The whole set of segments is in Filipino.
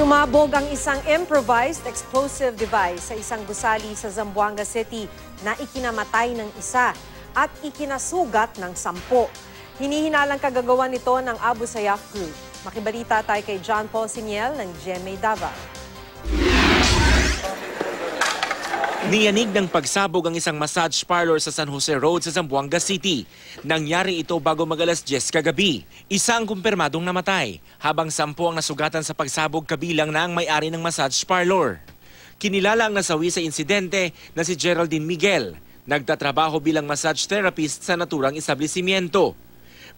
Sumabog ang isang improvised explosive device sa isang gusali sa Zamboanga City na ikinamatay ng isa at ikinasugat ng sampo. Hinihinalang kagagawa nito ng Abu Sayyaf Group. Makibalita tayo kay John Paul Siniel ng GMA Davao. Niyanig ng pagsabog ang isang massage parlor sa San Jose Road sa Zamboanga City. Nangyari ito bago magalas 10 kagabi. Isa ang kumpirmadong namatay, habang sampu ang nasugatan sa pagsabog kabilang na ang may-ari ng massage parlor. Kinilala ang nasawi sa insidente na si Geraldine Miguel. Nagtatrabaho bilang massage therapist sa naturang establishmento.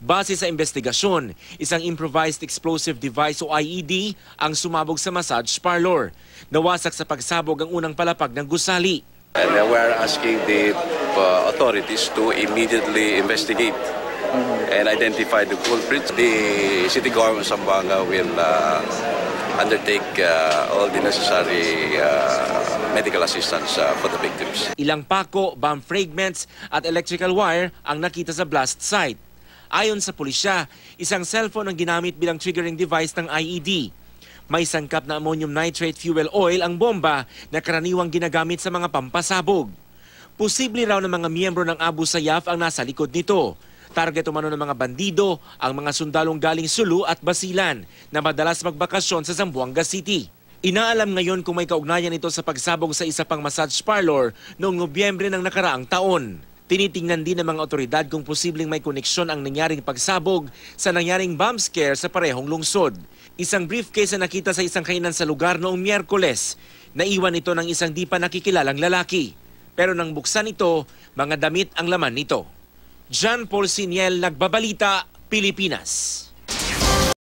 Base sa investigasyon, isang improvised explosive device o IED ang sumabog sa massage parlor. Nawasak sa pagsabog ang unang palapag ng gusali. And we are asking the uh, authorities to immediately investigate and identify the culprits. The city government of Zamboanga will uh, undertake uh, all the necessary uh, medical assistance uh, for the victims. Ilang pako, bomb fragments at electrical wire ang nakita sa blast site. Ayon sa pulisya, isang cellphone ang ginamit bilang triggering device ng IED. May sangkap na ammonium nitrate fuel oil ang bomba na karaniwang ginagamit sa mga pampasabog. Posible raw ng mga miyembro ng Abu Sayyaf ang nasa likod nito. Target umano ng mga bandido ang mga sundalong galing Sulu at Basilan na madalas magbakasyon sa Zamboanga City. Inaalam ngayon kung may kaugnayan ito sa pagsabog sa isa pang massage parlor noong Nobyembre ng nakaraang taon. Tinitingnan din ng mga otoridad kung posibleng may koneksyon ang nangyaring pagsabog sa nangyaring bomb scare sa parehong lungsod. Isang briefcase na nakita sa isang kainan sa lugar noong Miyerkules. Naiwan ito ng isang di pa nakikilalang lalaki. Pero nang buksan ito, mga damit ang laman nito. John Paul Siniel, Nagbabalita, Pilipinas.